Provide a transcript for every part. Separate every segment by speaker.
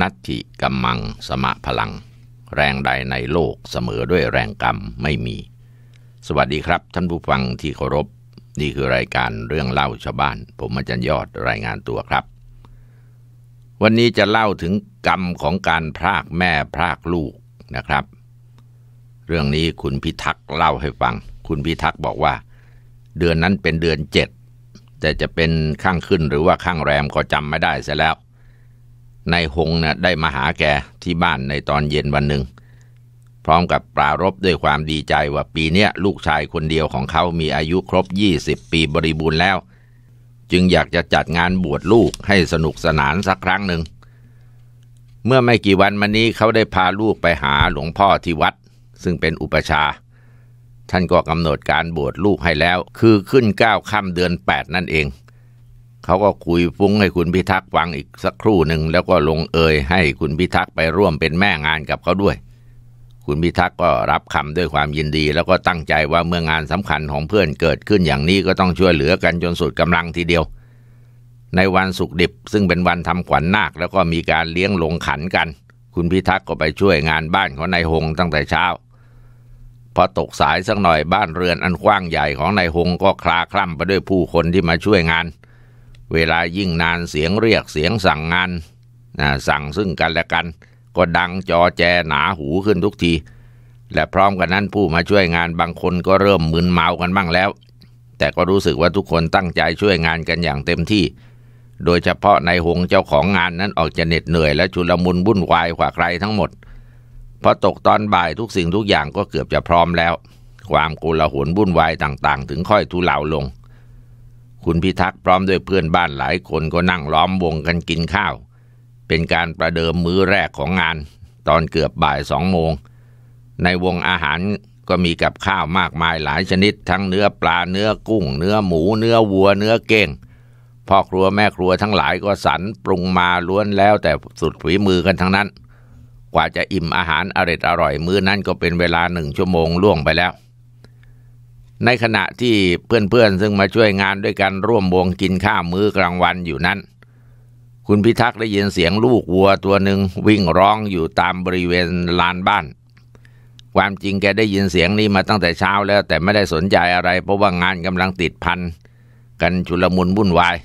Speaker 1: นัตถิกัมมังสมะพลังแรงใดในโลกเสมอด้วยแรงกรรมไม่มี สวัสดีครับท่านผู้ฟังที่เคารพ นี่คือรายการเรื่องเล่าชาวบ้าน ผมอาจารย์ยอดรายงานตัวครับ วันนี้จะเล่าถึงกรรมของการพรากแม่พรากลูกนะครับ เรื่องนี้คุณพิทักษ์เล่าให้ฟัง คุณพิทักษ์บอกว่า เดือนนั้นเป็นเดือนเจ็ด แต่จะเป็นข้างขึ้นหรือว่าข้างแรมก็จำไม่ได้เสียแล้วนายหงนะ่ะได้มาหาแกที่บ้านในตอนเย็นวันหนึ่งพร้อมกับปรารบด้วยความดีใจว่าปีเนี้ยลูกชายคนเดียวของเขามีอายุครบ 20 ปีบริบูรณ์แล้ว จึงอยากจะจัดงานบวชลูกให้สนุกสนานสักครั้งหนึ่ง เมื่อไม่กี่วันมานี้เขาได้พาลูกไปหาหลวงพ่อที่วัด ซึ่งเป็นอุปชา ท่านก็กำหนดการบวชลูกให้แล้วคือขึ้นเก้าค่ำเดือน 8 นั่นเองเขาก็คุยฟุ้งให้คุณพิทักษ์ฟังอีกสักครู่หนึ่ง แล้วก็ลงเอยให้คุณพิทักษ์ไปร่วมเป็นแม่งานกับเขาด้วย คุณพิทักษ์ก็รับคำด้วยความยินดี แล้วก็ตั้งใจว่าเมื่องานสำคัญของเพื่อนเกิดขึ้นอย่างนี้ก็ต้องช่วยเหลือกันจนสุดกำลังทีเดียว ในวันสุกดิบซึ่งเป็นวันทำขวัญนนาคแล้วก็มีการเลี้ยงลงขันกัน คุณพิทักษ์ก็ไปช่วยงานบ้านของนายหงตั้งแต่เช้าพอตกสายสักหน่อยบ้านเรือนอันกว้างใหญ่ของนายหงก็คลาคล่ำไปด้วยผู้คนที่มาช่วยงานเวลายิ่งนานเสียงเรียกเสียงสั่งงานนะสั่งซึ่งกันและกัน ก็ดังจอแจหนาหูขึ้นทุกที และพร้อมกันนั้นผู้มาช่วยงานบางคนก็เริ่มมึนเมากันบ้างแล้ว แต่ก็รู้สึกว่าทุกคนตั้งใจช่วยงานกันอย่างเต็มที่ โดยเฉพาะในหงเจ้าของงานนั้นออกจะเหน็ดเหนื่อยและชุลมุนวุ่นวายกว่าใครทั้งหมดพอตกตอนบ่ายทุกสิ่งทุกอย่างก็เกือบจะพร้อมแล้ว ความโกลาหลวุ่นวายต่าง ๆ ถึงค่อยทุเลาลงคุณพิทักษ์พร้อมด้วยเพื่อนบ้านหลายคนก็นั่งล้อมวงกันกินข้าว เป็นการประเดิมมื้อแรกของงาน ตอนเกือบบ่ายสองโมงในวงอาหารก็มีกับข้าวมากมายหลายชนิดทั้งเนื้อปลาเนื้อกุ้ง เนื้อหมู เนื้อวัวเนื้อเก้งพ่อครัวแม่ครัวทั้งหลายก็สรรปรุงมาล้วนแล้วแต่สุดฝีมือกันทั้งนั้น กว่าจะอิ่มอาหารอร่อยอร่อยมื้อนั้นก็เป็นเวลาหนึ่งชั่วโมงล่วงไปแล้วในขณะที่เพื่อนๆ ซึ่งมาช่วยงานด้วยกัน ร่วมวงกินข้าวมื้อกลางวันอยู่นั้น คุณพิทักษ์ได้ยินเสียงลูกวัวตัวหนึ่งวิ่งร้องอยู่ตามบริเวณลานบ้าน ความจริงแกได้ยินเสียงนี้มาตั้งแต่เช้าแล้วแต่ไม่ได้สนใจอะไร เพราะว่างานกำลังติดพันกันชุลมุนวุ่นวาย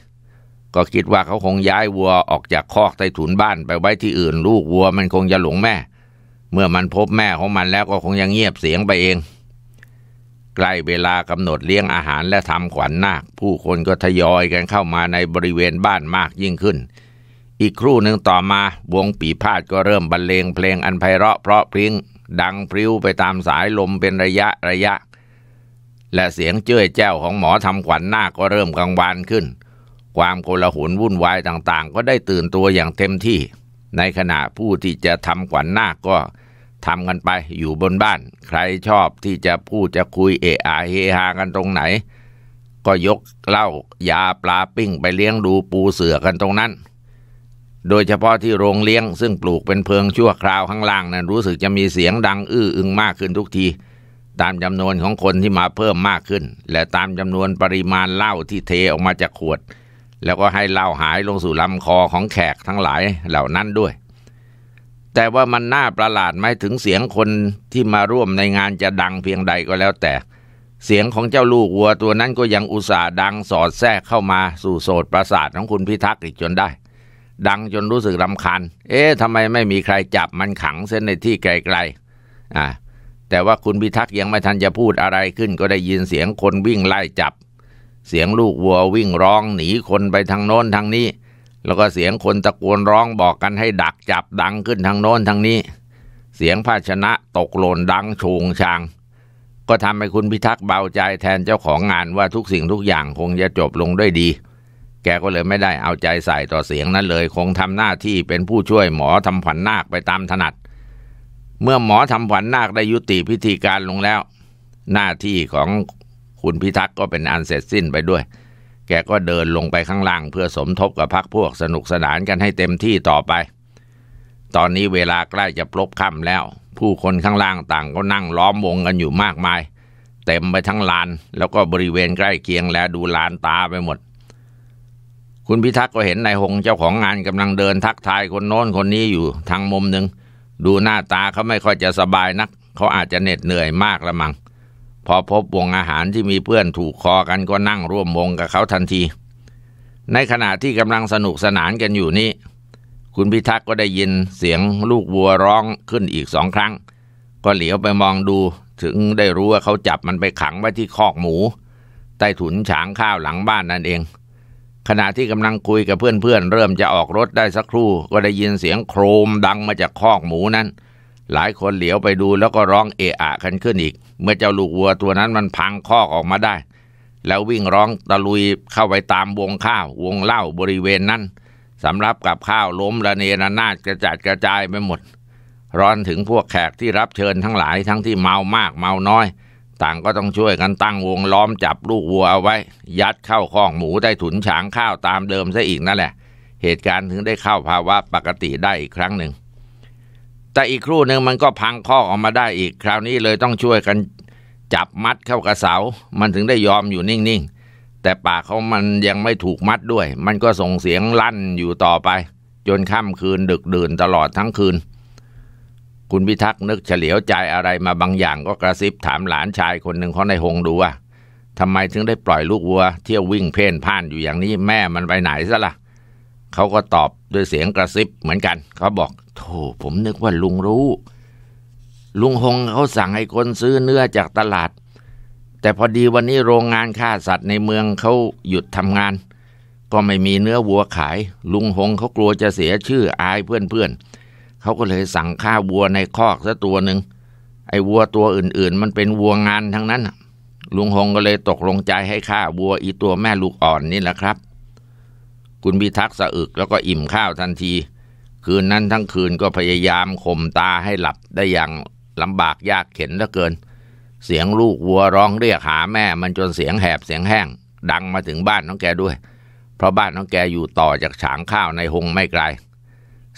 Speaker 1: ก็คิดว่าเขาคงย้ายวัวออกจากคอกใต้ถุนบ้านไปไว้ที่อื่น ลูกวัวมันคงจะหลงแม่ เมื่อมันพบแม่ของมันแล้วก็คงยังเงียบเสียงไปเองใกล้เวลากำหนดเลี้ยงอาหารและทำขวัญนนาคผู้คนก็ทยอยกันเข้ามาในบริเวณบ้านมากยิ่งขึ้น อีกครู่หนึ่งต่อมาวงปีพาดก็เริ่มบรรเลงเพลงอันไพเราะเพราะพริ้งดังพริ้วไปตามสายลมเป็นระยะระยะ และเสียงเจ้ยแจ้วของหมอทำขวัญนนาคก็เริ่มกังวานขึ้น ความโกลาหลวุ่นวายต่างๆ ก็ได้ตื่นตัวอย่างเต็มที่ ในขณะผู้ที่จะทำขวัญนนาคก็ทำกันไปอยู่บนบ้าน ใครชอบที่จะพูดจะคุยเอไอเฮฮากันตรงไหน ก็ยกเหล้ายาปลาปิ้ง ไปเลี้ยงดูปูเสือกันตรงนั้น โดยเฉพาะที่โรงเลี้ยงซึ่งปลูกเป็นเพิงชั่วคราวข้างล่างนะั้นรู้สึกจะมีเสียงดังอื้ออึงมากขึ้นทุกที ตามจำนวนของคนที่มาเพิ่มมากขึ้นและตามจำนวนปริมาณเหล้าที่เทออกมาจากขวด แล้วก็ให้เหล้าหายลงสู่ลำคอของแขกทั้งหลายเหล่านั้นด้วยแต่ว่ามันน่าประหลาดไหมถึงเสียงคนที่มาร่วมในงานจะดังเพียงใดก็แล้วแต่ เสียงของเจ้าลูกวัวตัวนั้นก็ยังอุตส่าห์ดังสอดแทรกเข้ามาสู่โสตประสาทของคุณพิทักษ์อีกจนได้ ดังจนรู้สึกรำคาญเอ๊ะทำไมไม่มีใครจับมันขังเส้นในที่ไกลๆอ่าแต่ว่าคุณพิทักษ์ยังไม่ทันจะพูดอะไรขึ้นก็ได้ยินเสียงคนวิ่งไล่จับ เสียงลูกวัววิ่งร้องหนีคนไปทางโน้นทางนี้แล้วก็เสียงคนตะโกนร้องบอกกันให้ดักจับดังขึ้นทางโน้นทางนี้ เสียงภาชนะตกหล่นดังชงชาง ก็ทำให้คุณพิทักษ์เบาใจแทนเจ้าของงานว่าทุกสิ่งทุกอย่างคงจะจบลงด้วยดี แกก็เลยไม่ได้เอาใจใส่ต่อเสียงนั้นเลยคงทำหน้าที่เป็นผู้ช่วยหมอทำขวัญนนาคไปตามถนัด เมื่อหมอทำขวัญนนาคได้ยุติพิธีการลงแล้ว หน้าที่ของคุณพิทักษ์ก็เป็นอันเสร็จสิ้นไปด้วยแกก็เดินลงไปข้างล่างเพื่อสมทบกับพักพวกสนุกสนานกันให้เต็มที่ต่อไป ตอนนี้เวลาใกล้จะปลบค่ำแล้ว ผู้คนข้างล่างต่างก็นั่งล้อมวงกันอยู่มากมาย เต็มไปทั้งลาน แล้วก็บริเวณใกล้เคียงและดูลานตาไปหมด คุณพิทักษ์ก็เห็นนายหงเจ้าของงานกำลังเดินทักทายคนโน้นคนนี้อยู่ทางมุมหนึ่งดูหน้าตาเขาไม่ค่อยจะสบายนัก เขาอาจจะเหน็ดเหนื่อยมากละมัง้งพอพบวงอาหารที่มีเพื่อนถูกคอกันก็นั่งร่วมวงกับเขาทันที ในขณะที่กำลังสนุกสนานกันอยู่นี้ คุณพิทักษ์ก็ได้ยินเสียงลูกวัวร้องขึ้นอีกสองครั้ง ก็เหลียวไปมองดูถึงได้รู้ว่าเขาจับมันไปขังไว้ที่คอกหมู ใต้ถุนฉางข้าวหลังบ้านนั่นเอง ขณะที่กำลังคุยกับเพื่อนๆเเริ่มจะออกรถได้สักครู่ก็ได้ยินเสียงโครมดังมาจากคอกหมูนั้นหลายคนเหลียวไปดูแล้วก็ร้องเอะอะกันขึ้นอีก เมื่อเจ้าลูกวัวตัวนั้นมันพังคอกออกมาได้ แล้ววิ่งร้องตะลุยเข้าไปตามวงข้าววงเหล้าบริเวณนั้นสำรับกับข้าวล้มระเนระนาดกระจัดกระจายไปหมด ร้อนถึงพวกแขกที่รับเชิญทั้งหลายทั้งที่เมามากเมาน้อย ต่างก็ต้องช่วยกันตั้งวงล้อมจับลูกวัวเอาไว้ ยัดเข้าข้องหมูได้ถุนฉางข้าวตามเดิมซะอีกนั่นแหละ เหตุการณ์ถึงได้เข้าภาวะปกติได้อีกครั้งหนึ่งแต่อีกครู่หนึ่งมันก็พังข้อออกมาได้อีกคราวนี้เลยต้องช่วยกันจับมัดเข้ากระเสา มันถึงได้ยอมอยู่นิ่งๆแต่ปากเขามันยังไม่ถูกมัดด้วย มันก็ส่งเสียงลั่นอยู่ต่อไป จนค่ำคืนดึกดื่นตลอดทั้งคืน คุณพิทักษ์นึกเฉลียวใจอะไรมาบางอย่างก็กระซิบถามหลานชายคนหนึ่งเขาในหงดูว่าทำไมถึงได้ปล่อยลูกวัวเที่ยววิ่งเพ่นพ่านอยู่อย่างนี้ แม่มันไปไหนซะละ่ะเขาก็ตอบด้วยเสียงกระซิบเหมือนกันเขาบอกโธ่ผมนึกว่าลุงรู้ ลุงหงเขาสั่งให้คนซื้อเนื้อจากตลาด แต่พอดีวันนี้โรงงานฆ่าสัตว์ในเมืองเขาหยุดทำงาน ก็ไม่มีเนื้อวัวขาย ลุงหงเขากลัวจะเสียชื่ออายเพื่อนๆเขาก็เลยสั่งฆ่าวัวในคอกซะตัวหนึ่งไอ้วัวตัวอื่นๆ มันเป็นวัวงานทั้งนั้นลุงหงก็เลยตกลงใจให้ฆ่าวัว อีตัวแม่ลูกอ่อนนี่แหละครับ คุณพิทักษ์สะอึกแล้วก็อิ่มข้าวทันทีคืนนั้นทั้งคืนก็พยายามข่มตาให้หลับได้อย่างลำบากยากเข็นเหลือเกิน เสียงลูกวัวร้องเรียกหาแม่มันจนเสียงแหบเสียงแห้งดังมาถึงบ้านน้องแกด้วย เพราะบ้านน้องแกอยู่ต่อจากฉางข้าวในหงไม่ไกล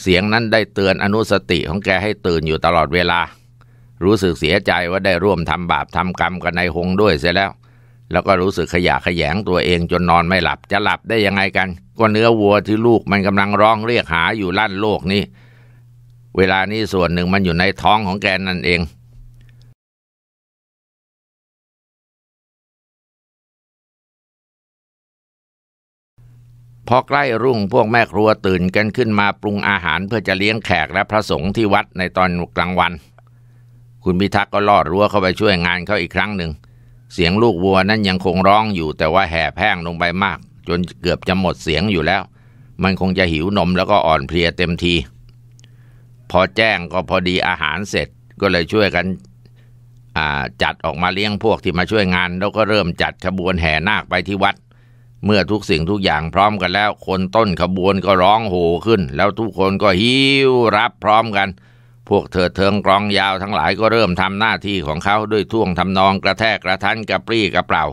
Speaker 1: เสียงนั้นได้เตือนอนุสติของแกให้ตื่นอยู่ตลอดเวลา รู้สึกเสียใจว่าได้ร่วมทำบาปทำกรรมกันในหงด้วยเสียแล้วแล้วก็รู้สึกขยะขยงตัวเองจนนอนไม่หลับ จะหลับได้ยังไงกัน ก็เนื้อวัวที่ลูกมันกำลังร้องเรียกหาอยู่ลั่นโลกนี้ เวลานี้ส่วนหนึ่งมันอยู่ในท้องของแกนั่นเอง พอใกล้รุ่งพวกแม่ครัวตื่นกันขึ้นมาปรุงอาหารเพื่อจะเลี้ยงแขกและพระสงฆ์ที่วัดในตอนกลางวัน คุณพิทักษ์ก็ลอดรั้วเข้าไปช่วยงานเขาอีกครั้งหนึ่งเสียงลูกวัวนั้นยังคงร้องอยู่แต่ว่าแห่แห้งลงไปมาก จนเกือบจะหมดเสียงอยู่แล้ว มันคงจะหิวนมแล้วก็อ่อนเพลียเต็มที พอแจ้งก็พอดีอาหารเสร็จก็เลยช่วยกันจัดออกมาเลี้ยงพวกที่มาช่วยงาน แล้วก็เริ่มจัดขบวนแห่นาคไปที่วัด เมื่อทุกสิ่งทุกอย่างพร้อมกันแล้ว คนต้นขบวนก็ร้องโห่ขึ้น แล้วทุกคนก็หิวรับพร้อมกันพวกเธอเทิงกรองยาวทั้งหลายก็เริ่มทำหน้าที่ของเขาด้วยท่วงทำนองกระแทกกระทันกระปรี้กระเปล่า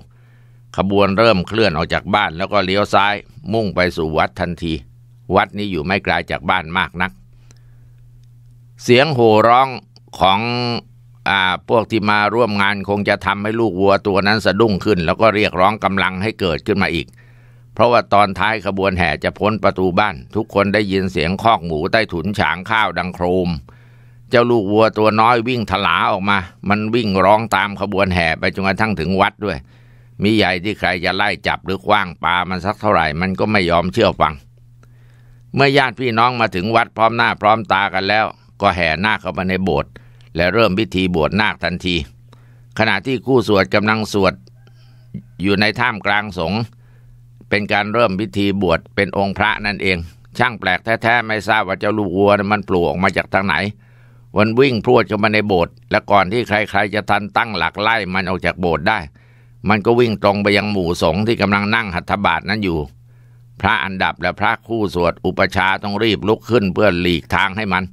Speaker 1: ขบวนเริ่มเคลื่อนออกจากบ้านแล้วก็เลี้ยวซ้ายมุ่งไปสู่วัดทันที วัดนี้อยู่ไม่ไกลาจากบ้านมากนัก เสียงโห่ร้องของอ่าพวกที่มาร่วมงานคงจะทำให้ลูกวัวตัวนั้นสะดุ้งขึ้น แล้วก็เรียกร้องกำลังให้เกิดขึ้นมาอีก เพราะว่าตอนท้ายขบวนแห่จะพ้นประตูบ้าน ทุกคนได้ยินเสียงคอกหมูใต้ถุนฉางข้าวดังโครมเจ้าลูก วัวตัวน้อยวิ่งถลาออกมา มันวิ่งร้องตามขบวนแห่ไปจนกระทั่งถึงวัดด้วย มีใหญ่ที่ใครจะไล่จับหรือคว้างปลา มันสักเท่าไหร่ มันก็ไม่ยอมเชื่อฟัง เมื่อญาติพี่น้องมาถึงวัดพร้อมหน้าพร้อมตากันแล้ว ก็แห่นาคเข้าไปในโบสถ์และเริ่มพิธีบวชนาคทันที ขณะที่คู่สวดกำลังสวดอยู่ในถ้ำกลางสงฆ์เป็นการเริ่มพิธีบวชเป็นองค์พระนั่นเอง ช่างแปลกแท้ๆไม่ทราบว่าเจ้าลูกวัว มันปลูกออกมาจากทางไหนมันวิ่งพรวดเข้ามาในโบสถ์และก่อนที่ใคร ๆจะทันตั้งหลักไล่มันออกจากโบสถ์ได้ มันก็วิ่งตรงไปยังหมู่สงฆ์ที่กำลังนั่งหัตถบาทนั้นอยู่ พระอันดับและพระคู่สวด อุปชาต้องรีบลุกขึ้นเพื่อหลีกทางให้มัน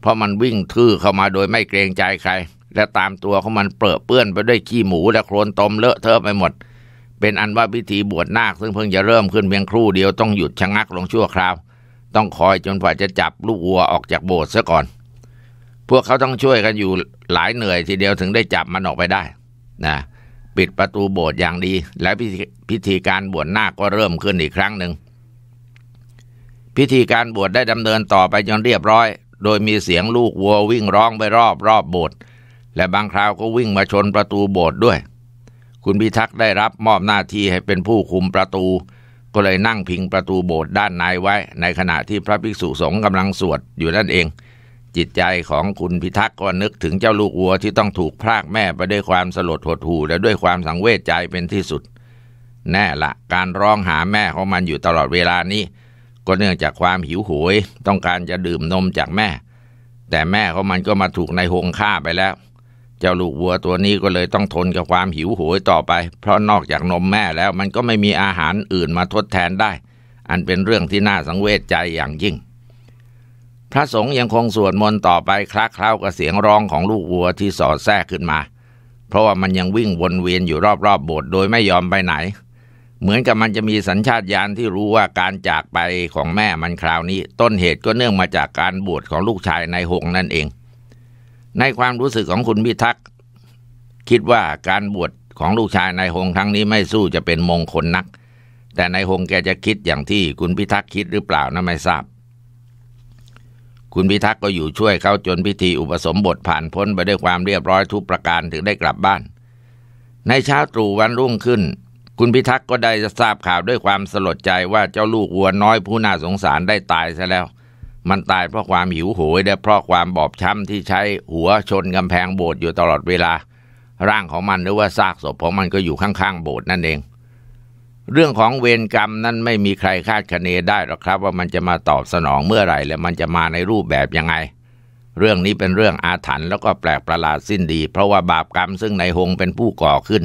Speaker 1: เพราะมันวิ่งทื่อเข้ามาโดยไม่เกรงใจใคร และตามตัวของมันเปรอะเปื้อนไปด้วยขี้หมูและโคลนตมเลอะเทอะไปหมด เป็นอันว่าพิธีบวชนาคซึ่งเพิ่งจะเริ่มขึ้นเพียงครู่เดียวต้องหยุดชะงักลงชั่วคราว ต้องคอยจนกว่าจะจับลูกวัวออกจากโบสถ์ซะก่อนพวกเขาต้องช่วยกันอยู่หลายเหนื่อยทีเดียวถึงได้จับมันออกไปได้นะปิดประตูโบสถ์อย่างดีและพพิธีการบวชหน้าก็เริ่มขึ้นอีกครั้งหนึ่ง พิธีการบวชได้ดำเนินต่อไปจนเรียบร้อย โดยมีเสียงลูกวัววิ่งร้องไปรอบรอบโบสถ์และบางคราวก็วิ่งมาชนประตูโบสถ์ด้วย คุณพิทักษ์ได้รับมอบหน้าที่ให้เป็นผู้คุมประตู ก็เลยนั่งพิงประตูโบสถ์ด้านในไว้ ในขณะที่พระภิกษุสงฆ์กำลังสวดอยู่นั่นเองจิตใจของคุณพิทักษ์ก็นึกถึงเจ้าลูกวัวที่ต้องถูกพรากแม่ไปด้วยความสลดหดหู่และด้วยความสังเวชใจเป็นที่สุด แน่ละ การร้องหาแม่ของมันอยู่ตลอดเวลานี้ ก็เนื่องจากความหิวโหยต้องการจะดื่มนมจากแม่ แต่แม่ของมันก็มาถูกนายหงฆ่าไปแล้ว เจ้าลูกวัวตัวนี้ก็เลยต้องทนกับความหิวโหยต่อไป เพราะนอกจากนมแม่แล้วมันก็ไม่มีอาหารอื่นมาทดแทนได้ อันเป็นเรื่องที่น่าสังเวชใจอย่างยิ่งพระสงฆ์ยังคงสวดมนต์ต่อไปคละเคล้ากับเสียงร้องของลูกวัวที่สอดแทรกขึ้นมา เพราะว่ามันยังวิ่งวนเวียนอยู่รอบๆโบสถ์โดยไม่ยอมไปไหน เหมือนกับมันจะมีสัญชาตญาณที่รู้ว่าการจากไปของแม่มันคราวนี้ ต้นเหตุก็เนื่องมาจากการบวชของลูกชายนายหงนั่นเอง ในความรู้สึกของคุณพิทักษ์คิดว่าการบวชของลูกชายนายหงครั้งนี้ไม่สู้จะเป็นมงคลนัก แต่นายหงแกจะคิดอย่างที่คุณพิทักษ์คิดหรือเปล่านะไม่ทราบคุณพิทักษ์ก็อยู่ช่วยเขาจนพิธีอุปสมบทผ่านพ้นไปด้วยความเรียบร้อยทุกประการถึงได้กลับบ้าน ในเช้าตรู่วันรุ่งขึ้น คุณพิทักษ์ก็ได้ทราบข่าวด้วยความสลดใจว่าเจ้าลูกวัวน้อยผู้น่าสงสารได้ตายซะแล้ว มันตายเพราะความหิวโหยและเพราะความบอบช้ำที่ใช้หัวชนกำแพงโบสถ์อยู่ตลอดเวลา ร่างของมันหรือว่าซากศพของมันก็อยู่ข้างๆโบสถ์นั่นเองเรื่องของเวรกรรมนั้นไม่มีใครคาดคะเนได้หรอกครับ ว่ามันจะมาตอบสนองเมื่อไหร่ และมันจะมาในรูปแบบยังไง เรื่องนี้เป็นเรื่องอาถรรพ์แล้วก็แปลกประหลาดสิ้นดี เพราะว่าบาปกรรมซึ่งนายหงเป็นผู้ก่อขึ้น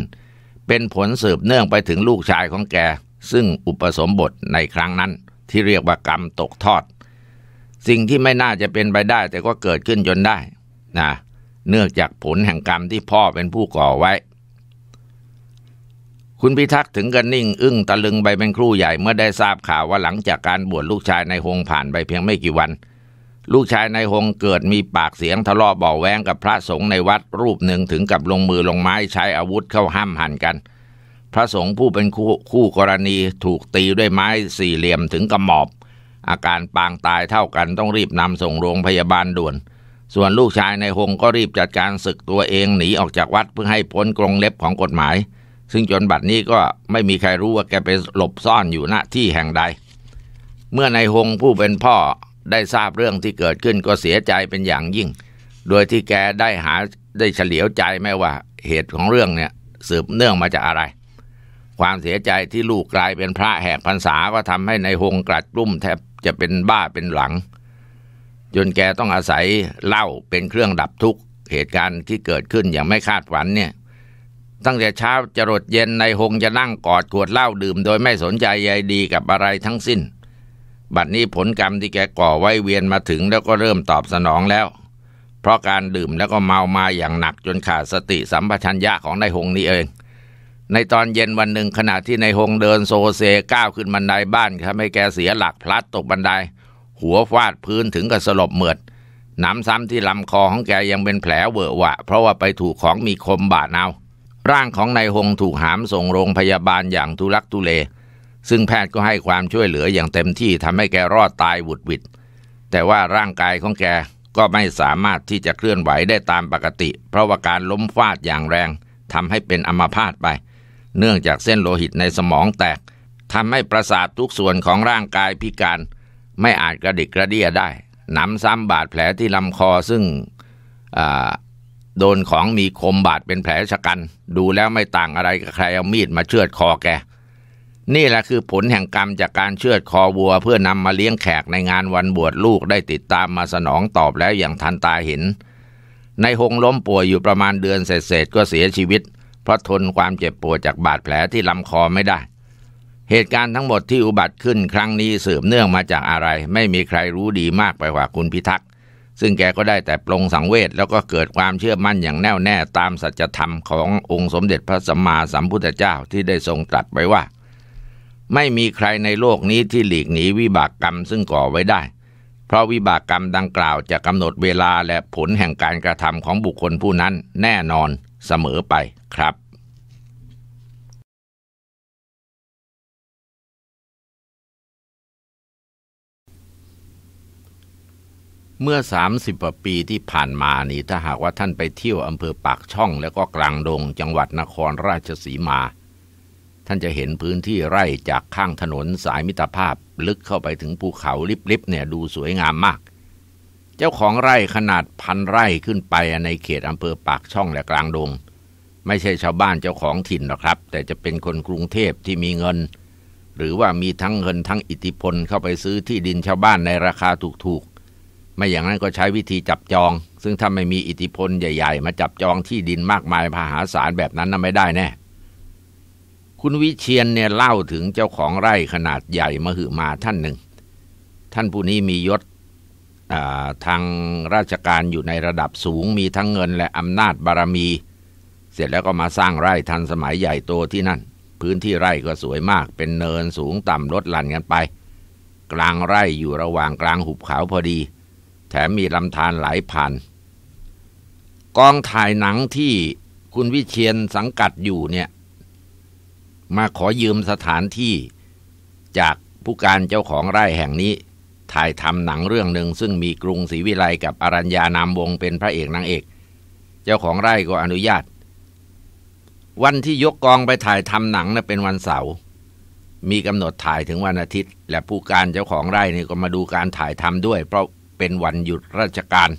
Speaker 1: เป็นผลสืบเนื่องไปถึงลูกชายของแก ซึ่งอุปสมบทในครั้งนั้น ที่เรียกว่ากรรมตกทอด สิ่งที่ไม่น่าจะเป็นไปได้แต่ก็เกิดขึ้นจนได้ นะ เนื่องจากผลแห่งกรรมที่พ่อเป็นผู้ก่อไว้คุณพิทักษ์ถึงกันนิ่ง อึ้งตะลึงไปเป็นครู่ใหญ่ เมื่อได้ทราบข่าวว่าหลังจากการบวชลูกชายในหงผ่านไปเพียงไม่กี่วัน ลูกชายในหงเกิดมีปากเสียงทะเลาะเบาแวงกับพระสงฆ์ในวัดรูปหนึ่งถึงกับลงมือลงไม้ใช้อาวุธเข้าห้ามหันกัน พระสงฆ์ผู้เป็นคู่คู่กรณีถูกตีด้วยไม้สี่เหลี่ยมถึงกระหมอบอาการปางตายเท่ากันต้องรีบนำส่งโรงพยาบาลด่วน ส่วนลูกชายในหงก็รีบจัดการศึกตัวเองหนีออกจากวัดเพื่อให้พ้นกรงเล็บของกฎหมายซึ่งจนบัดนี้ก็ไม่มีใครรู้ว่าแกไปหลบซ่อนอยู่ณที่แห่งใด เมื่อนายฮงผู้เป็นพ่อได้ทราบเรื่องที่เกิดขึ้นก็เสียใจเป็นอย่างยิ่ง โดยที่แกได้หาได้เฉลียวใจไม่ว่าเหตุของเรื่องเนี่ยสืบเนื่องมาจากอะไร ความเสียใจที่ลูกกลายเป็นพระแหกพรรษาก็ทำให้ในายฮงกลัดรุ่มแทบจะเป็นบ้าเป็นหลัง จนแกต้องอาศัยเหล้าเป็นเครื่องดับทุกข์ เหตุการณ์ที่เกิดขึ้นอย่างไม่คาดฝันเนี่ยตั้งแต่เช้าจรดเย็นในหงจะนั่งกอดขวดเหล้าดื่มโดยไม่สนใจใยดีกับอะไรทั้งสิ้น บัดนี้ผลกรรมที่แกก่อไว้เวียนมาถึงแล้วก็เริ่มตอบสนองแล้ว เพราะการดื่มแล้วก็เมามาอย่างหนักจนขาดสติสัมปชัญญะของนายหงนี่เอง ในตอนเย็นวันหนึ่งขณะที่นายหงเดินโซเซก้าวขึ้นบันไดบ้านทำให้แกเสียหลักพลัดตกบันได หัวฟาดพื้นถึงกับสลบเหมือดหนำซ้ำที่ลำคอของแกยังเป็นแผลเวอะหวะเพราะว่าไปถูกของมีคมบาดเอาร่างของนายหงถูกหามส่งโรงพยาบาลอย่างทุลักทุเล ซึ่งแพทย์ก็ให้ความช่วยเหลืออย่างเต็มที่ทำให้แกรอดตายวุดวิดแต่ว่าร่างกายของแกก็ไม่สามารถที่จะเคลื่อนไหวได้ตามปกติ เพราะว่าการล้มฟาดอย่างแรงทำให้เป็นอัมาพาตไป เนื่องจากเส้นโลหิตในสมองแตกทำให้ประสาททุกส่วนของร่างกายพิการ ไม่อาจกระดิกกระเดียได้หนำซ้ำบาดแผลที่ลำคอซึ่งโดนของมีคมบาดเป็นแผลชะกัน ดูแล้วไม่ต่างอะไรกับใครเอามีดมาเชือดคอแก นี่แหละคือผลแห่งกรรมจากการเชือดคอวัว เพื่อนำมาเลี้ยงแขกในงานวันบวชลูกได้ติดตามมาสนองตอบแล้วอย่างทันตาเห็น ในหงล้มป่วยอยู่ประมาณเดือนเศษๆก็เสียชีวิต เพราะทนความเจ็บปวดจากบาดแผลที่ลำคอไม่ได้ เหตุการณ์ทั้งหมดที่อุบัติขึ้นครั้งนี้สืบเนื่องมาจากอะไร ไม่มีใครรู้ดีมากไปกว่าคุณพิทักษ์ซึ่งแกก็ได้แต่ปรงสังเวชแล้วก็เกิดความเชื่อมั่นอย่างแน่วแน่ตามสัจธรรมขององค์สมเด็จพระสัมมาสัมพุทธเจ้าที่ได้ทรงตรัสไว้ว่า ไม่มีใครในโลกนี้ที่หลีกหนีวิบากกรรมซึ่งก่อไว้ได้ เพราะวิบากกรรมดังกล่าวจะกำหนดเวลาและผลแห่งการกระทำของบุคคลผู้นั้นแน่นอนเสมอไปครับเมื่อ30ปีที่ผ่านมานี่ถ้าหากว่าท่านไปเที่ยวอำเภอปากช่องแล้วก็กลางดง จังหวัดนครราชสีมา ท่านจะเห็นพื้นที่ไร่จากข้างถนนสายมิตรภาพลึกเข้าไปถึงภูเขาลิบๆเนี่ยดูสวยงามมาก เจ้าของไร่ขนาดพันไร่ขึ้นไปในเขตอำเภอปากช่องและกลางดงไม่ใช่ชาวบ้านเจ้าของถิ่นหรอกครับ แต่จะเป็นคนกรุงเทพที่มีเงิน หรือว่ามีทั้งเงินทั้งอิทธิพลเข้าไปซื้อที่ดินชาวบ้านในราคาถูกไม่อย่างนั้นก็ใช้วิธีจับจอง ซึ่งถ้าไม่มีอิทธิพลใหญ่ ๆ มาจับจองที่ดินมากมายมหาศาลแบบนั้นน่ะไม่ได้แน่ คุณวิเชียนเนี่ยเล่าถึงเจ้าของไร่ขนาดใหญ่มหึมาท่านหนึ่ง ท่านผู้นี้มียศทางราชการอยู่ในระดับสูงมีทั้งเงินและอำนาจบารมี เสร็จแล้วก็มาสร้างไร่ทันสมัยใหญ่โตที่นั่น พื้นที่ไร่ก็สวยมากเป็นเนินสูงต่ำลดหลั่นกันไป กลางไร่อยู่ระหว่างกลางหุบเขาพอดีแถมมีลำธารหลายพันกองถ่ายหนังที่คุณวิเชียนสังกัดอยู่เนี่ย มาขอยืมสถานที่ จากผู้การเจ้าของไร่แห่งนี้ ถ่ายทำหนังเรื่องหนึ่งซึ่งมีกรุงศรีวิไลกับอรัญญานามวงเป็นพระเอกนางเอก เจ้าของไร่ก็อนุญาต วันที่ยกกองไปถ่ายทำหนังนะ่ะเป็นวันเสาร์มีกำหนดถ่ายถึงวันอาทิตย์และผู้การเจ้าของไร่นี่ก็มาดูการถ่ายทำด้วยเพราะเป็นวันหยุดราชการ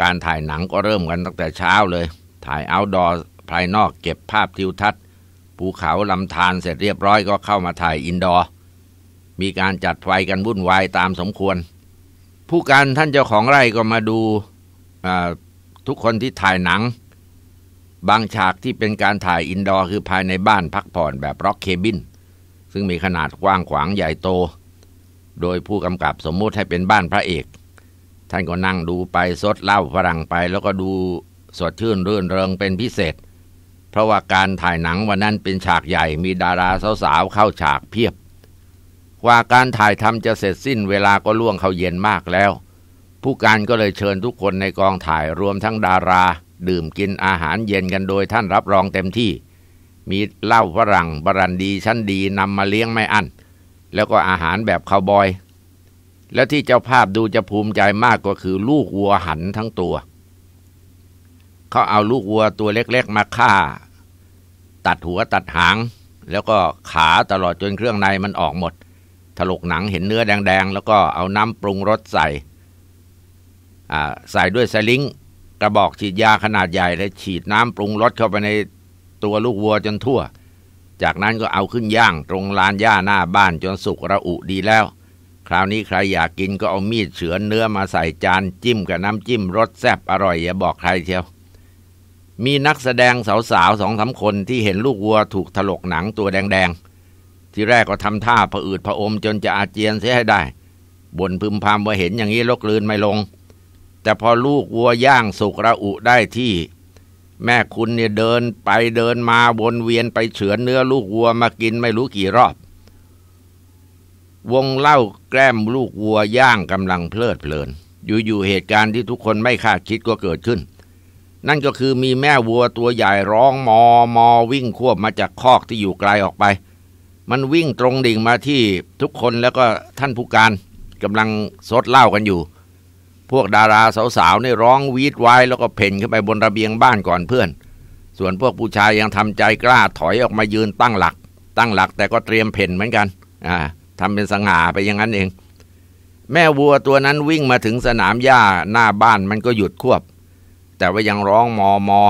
Speaker 1: การถ่ายหนังก็เริ่มกันตั้งแต่เช้าเลย ถ่ายเอาดอร์ภายนอกเก็บภาพทิวทัศน์ ภูเขาลำธารเสร็จเรียบร้อยก็เข้ามาถ่ายอินดอร์ มีการจัดไฟกันวุ่นวายตามสมควร ผู้การท่านเจ้าของไร่ก็มาดูทุกคนที่ถ่ายหนัง บางฉากที่เป็นการถ่ายอินดอร์คือภายในบ้านพักผ่อนแบบร็อกเคบิน ซึ่งมีขนาดกว้างขวางใหญ่โต โดยผู้กำกับสมมุติให้เป็นบ้านพระเอกท่านก็นั่งดูไปซดเหล้าฝรั่งไป แล้วก็ดูสดชื่นรื่นเริงเป็นพิเศษ เพราะว่าการถ่ายหนังวันนั้นเป็นฉากใหญ่ มีดาราสาวๆเข้าฉากเพียบ กว่าการถ่ายทำจะเสร็จสิ้นเวลาก็ล่วงเข้าเย็นมากแล้ว ผู้การก็เลยเชิญทุกคนในกองถ่ายรวมทั้งดารา ดื่มกินอาหารเย็นกันโดยท่านรับรองเต็มที่ มีเหล้าฝรั่งบรันดีชั้นดีนำมาเลี้ยงไม่อั้นแล้วก็อาหารแบบคาวบอยและที่เจ้าภาพดูจะภูมิใจมากก็คือลูกวัวหันทั้งตัว เขาเอาลูกวัวตัวเล็กๆ มาฆ่า ตัดหัวตัดหางแล้วก็ขาตลอดจนเครื่องในมันออกหมด ถลกหนังเห็นเนื้อแดงๆ แล้วก็เอาน้ำปรุงรสใส่ใส่ด้วยสลิงกระบอกฉีดยาขนาดใหญ่ แล้วฉีดน้ำปรุงรสเข้าไปในตัวลูกวัวจนทั่ว จากนั้นก็เอาขึ้นย่างตรงลานหญ้าหน้าบ้านจนสุกระอุดีแล้วคราวนี้ใครอยากกินก็เอามีดเฉือนเนื้อมาใส่จานจิ้มกับน้ำจิ้มรสแซ่บอร่อยอย่าบอกใครเชียว มีนักแสดงสาวๆสองสาคนที่เห็นลูกวัวถูกถลกหนังตัวแดงๆ ที่แรกก็ทำท่าผะอืดผะอม จนจะอาเจียนเสียให้ได้บ่นพึมพำว่าเห็นอย่างนี้ลกลืนไม่ลง แต่พอลูกวัวย่าง สุกระอุได้ที่ แม่คุณเนี่ยเดินไปเดินมาวนเวียนไปเฉือนเนื้อลูกวัวมากินไม่รู้กี่รอบวงเล่าแกล้มลูกวัวย่าง กำลังเพลิดเพลิน อยู่ๆเหตุการณ์ที่ทุกคนไม่คาดคิดก็เกิดขึ้น นั่นก็คือมีแม่วัวตัวใหญ่ร้องมอมอวิ่งควบมาจากคอกที่อยู่ไกลออกไป มันวิ่งตรงดิ่งมาที่ทุกคนแล้วก็ท่านผู้การกำลังซดเล่ากันอยู่ พวกดาราสาวๆในี่ร้องวีดไว้แล้วก็เพ่นขึ้นไปบนระเบียงบ้านก่อนเพื่อน ส่วนพวกผู้ชายยังทำใจกล้าถอยออกมายืนตั้งหลัก ตั้งหลักแต่ก็เตรียมเพ่นเหมือนกันอ่าทำเป็นสง่าไปอย่างนั้นเองแม่วัวตัวนั้นวิ่งมาถึงสนามหญ้าหน้าบ้านมันก็หยุดควบ แต่ว่ายังร้องมอมอ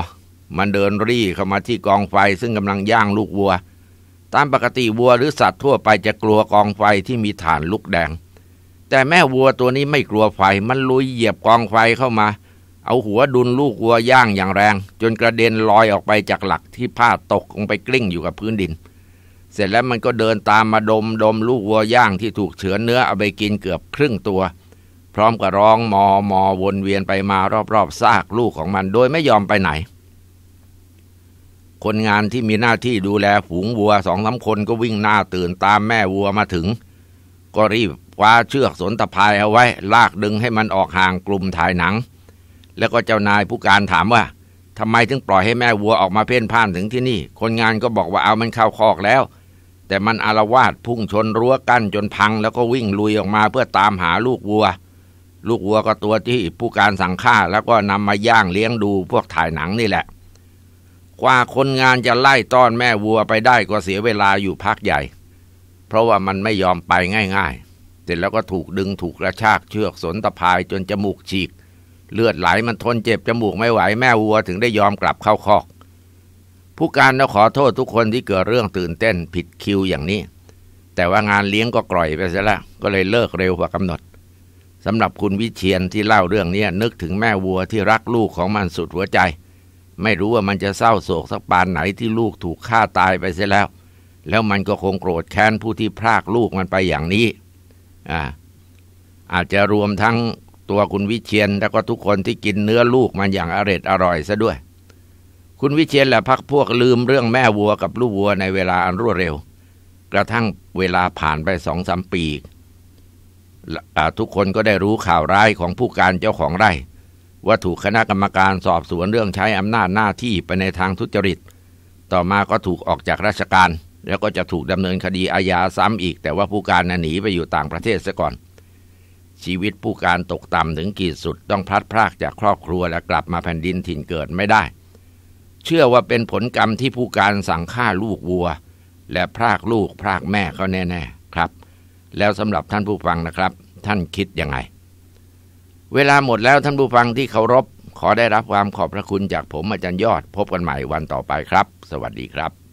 Speaker 1: มันเดินรี่เข้ามาที่กองไฟ ซึ่งกำลังย่างลูกวัว ตามปกติวัวหรือสัตว์ทั่วไปจะกลัวกองไฟที่มีฐานลุกแดง แต่แม่วัวตัวนี้ไม่กลัวไฟ มันลุยเหยียบกองไฟเข้ามา เอาหัวดุนลูกวัวย่างอย่างแรง จนกระเด็นลอยออกไปจากหลักที่ผ้าตกลงไปกลิ้งอยู่กับพื้นดินเสร็จแล้วมันก็เดินตามมาดม ดมลูกวัว ย่างที่ถูกเฉือนเนื้อ เอาไปกินเกือบครึ่งตัว พร้อมกับร้องมอมอวนเวียนไปมารอบๆซากลูกของมัน โดยไม่ยอมไปไหน คนงานที่มีหน้าที่ดูแล ฝูงวัวสองสาคนก็วิ่งหน้าตื่นตามแม่วัวมาถึง ก็รีบคว้าเชือกสนตะพายเอาไว้ลากดึงให้มันออกห่างกลุ่มถ่ายหนัง แล้วก็เจ้านายผู้การถามว่าทำไมถึงปล่อยให้แม่วัวออกมาเพ่นพ่านถึงที่นี่ คนงานก็บอกว่าเอามันเข้าคอกแล้วแต่มันอารวาดพุ่งชนรั้วกั้นจนพังแล้วก็วิ่งลุยออกมาเพื่อตามหาลูกวัว ลูกวัวก็ตัวที่ผู้การสั่งฆ่า แล้วก็นำมาย่างเลี้ยงดูพวกถ่ายหนังนี่แหละกว่าคนงานจะไล่ต้อนแม่วัวไปได้ก็เสียเวลาอยู่พักใหญ่ เพราะว่ามันไม่ยอมไปง่ายๆ เสร็จแล้วก็ถูกดึงถูกกระชากเชือกสนตะพายจนจมูกฉีก เลือดไหลมันทนเจ็บจมูกไม่ไหว แม่วัวถึงได้ยอมกลับเข้าคอกผู้การต้องขอโทษทุกคนที่เกิดเรื่องตื่นเต้นผิดคิวอย่างนี้ แต่ว่างานเลี้ยงก็กร่อยไปซะละก็เลยเลิกเร็วกว่ากำหนดสำหรับคุณวิเชียนที่เล่าเรื่องนี้นึกถึงแม่วัวที่รักลูกของมันสุดหัวใจ ไม่รู้ว่ามันจะเศร้าโศกสักปานไหนที่ลูกถูกฆ่าตายไปเสียแล้ว แล้วมันก็คงโกรธแค้นผู้ที่พรากลูกมันไปอย่างนี้อ่าอาจจะรวมทั้งตัวคุณวิเชียนแล้วก็ทุกคนที่กินเนื้อลูกมันอย่างอร็ดอร่อยซะด้วยคุณวิเชียนและพักพวกลืมเรื่องแม่วัวกับลูกวัวในเวลาอันรวดเร็ว กระทั่งเวลาผ่านไปสองสามปีทุกคนก็ได้รู้ข่าวร้ายของผู้การเจ้าของไร่ ว่าถูกคณะกรรมการสอบสวนเรื่องใช้อำนาจหน้าที่ไปในทางทุจริต ต่อมาก็ถูกออกจากราชการ แล้วก็จะถูกดำเนินคดีอาญาซ้ำอีก แต่ว่าผู้การหนีไปอยู่ต่างประเทศซะก่อน ชีวิตผู้การตกต่ำถึงขีดสุดต้องพลัดพรากจากครอบครัวและกลับมาแผ่นดินถิ่นเกิดไม่ได้เชื่อว่าเป็นผลกรรมที่ผู้การสั่งฆ่าลูกวัว และพรากลูกพรากแม่เขาแน่ๆครับ แล้วสำหรับท่านผู้ฟังนะครับ ท่านคิดยังไง เวลาหมดแล้วท่านผู้ฟังที่เคารพขอได้รับความขอบพระคุณจากผมอาจารย์ยอดพบกันใหม่วันต่อไปครับ สวัสดีครับ